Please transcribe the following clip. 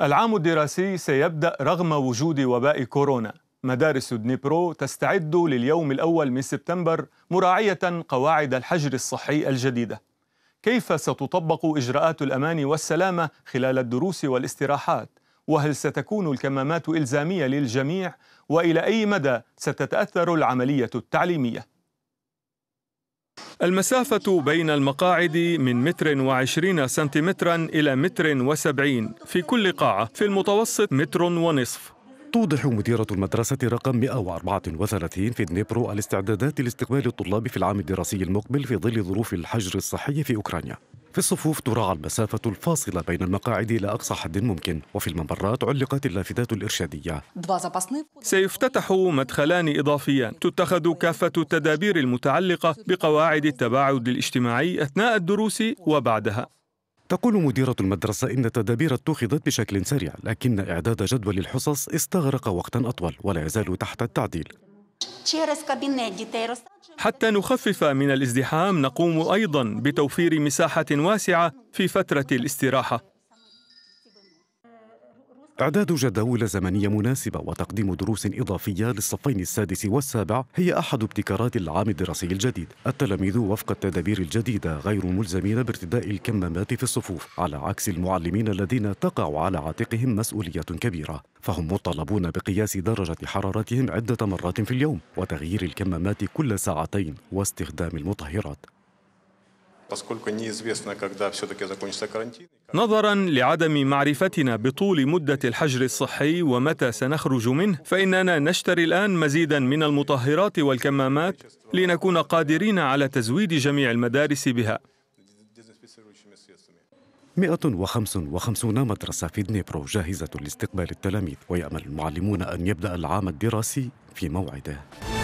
العام الدراسي سيبدأ رغم وجود وباء كورونا مدارس دنيبرو تستعد لليوم الأول من سبتمبر مراعية قواعد الحجر الصحي الجديدة كيف ستطبق إجراءات الأمان والسلامة خلال الدروس والاستراحات؟ وهل ستكون الكمامات إلزامية للجميع؟ وإلى أي مدى ستتأثر العملية التعليمية؟ المسافة بين المقاعد من متر وعشرين سنتيمترا إلى متر وسبعين في كل قاعة في المتوسط متر ونصف توضح مديرة المدرسة رقم 134 في دنيبرو الاستعدادات لاستقبال الطلاب في العام الدراسي المقبل في ظل ظروف الحجر الصحي في أوكرانيا في الصفوف تراعى المسافة الفاصلة بين المقاعد إلى أقصى حد ممكن وفي الممرات علقت اللافتات الإرشادية سيفتتح مدخلان إضافيان تتخذ كافة التدابير المتعلقة بقواعد التباعد الاجتماعي أثناء الدروس وبعدها تقول مديرة المدرسة إن التدابير اتخذت بشكل سريع لكن إعداد جدول الحصص استغرق وقتا أطول ولا يزال تحت التعديل حتى نخفف من الازدحام نقوم ايضا بتوفير مساحه واسعه في فتره الاستراحه إعداد جداول زمنية مناسبة وتقديم دروس إضافية للصفين السادس والسابع هي أحد ابتكارات العام الدراسي الجديد. التلاميذ وفق التدابير الجديدة غير ملزمين بارتداء الكمامات في الصفوف، على عكس المعلمين الذين تقع على عاتقهم مسؤولية كبيرة، فهم مطالبون بقياس درجة حرارتهم عدة مرات في اليوم، وتغيير الكمامات كل ساعتين، واستخدام المطهرات. نظرا لعدم معرفتنا بطول مدة الحجر الصحي ومتى سنخرج منه فإننا نشتري الآن مزيدا من المطهرات والكمامات لنكون قادرين على تزويد جميع المدارس بها 155 مدرسة في دنيبرو جاهزة لاستقبال التلاميذ ويأمل المعلمون أن يبدأ العام الدراسي في موعده